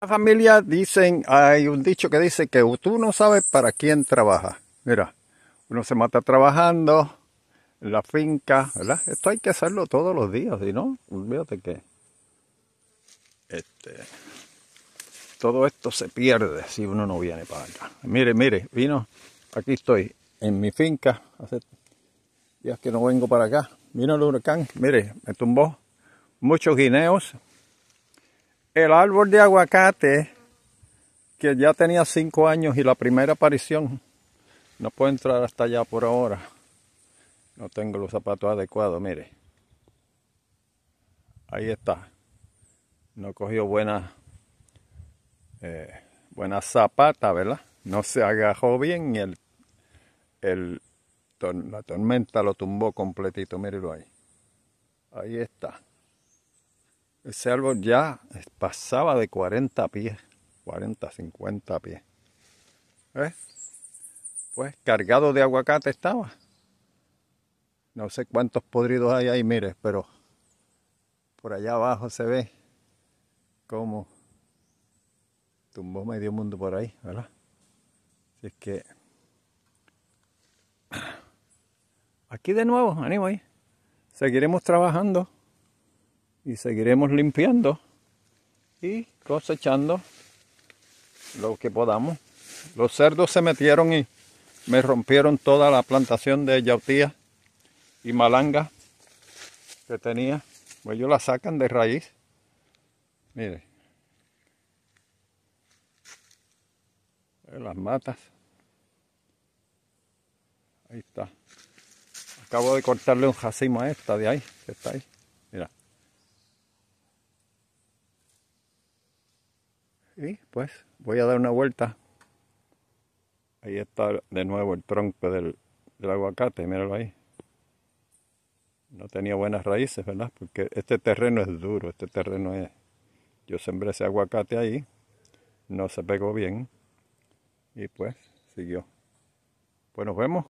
La familia dicen, hay un dicho que dice que tú no sabes para quién trabajas. Mira, uno se mata trabajando en la finca, ¿verdad? Esto hay que hacerlo todos los días, ¿y no? Olvídate que este, todo esto se pierde si uno no viene para acá. Mire, mire, vino, aquí estoy en mi finca, hace días que no vengo para acá. Vino el huracán, mire, me tumbó muchos guineos, el árbol de aguacate que ya tenía cinco años y la primera aparición no puedo entrar hasta allá por ahora no tengo los zapatos adecuados mire ahí está no cogió buena eh, buena zapata verdad no se agajó bien y el, el la tormenta lo tumbó completito mírelo ahí ahí está ese árbol ya pasaba de 40 pies, 40, 50 pies. ¿Eh? Pues cargado de aguacate estaba. No sé cuántos podridos hay ahí, mire, pero por allá abajo se ve cómo tumbó medio mundo por ahí, ¿verdad? Así es que... Aquí de nuevo, ahí. seguiremos trabajando y seguiremos limpiando y cosechando lo que podamos. Los cerdos se metieron y me rompieron toda la plantación de yautía y malanga que tenía. Pues ellos la sacan de raíz. Mire. Las matas. Ahí está. Acabo de cortarle un jacimo a esta de ahí, que está ahí. Y pues voy a dar una vuelta. Ahí está de nuevo el tronco del, aguacate, míralo ahí. No tenía buenas raíces, ¿verdad? Porque este terreno es duro, este terreno es... Yo sembré ese aguacate ahí, no se pegó bien y pues siguió. Pues nos vemos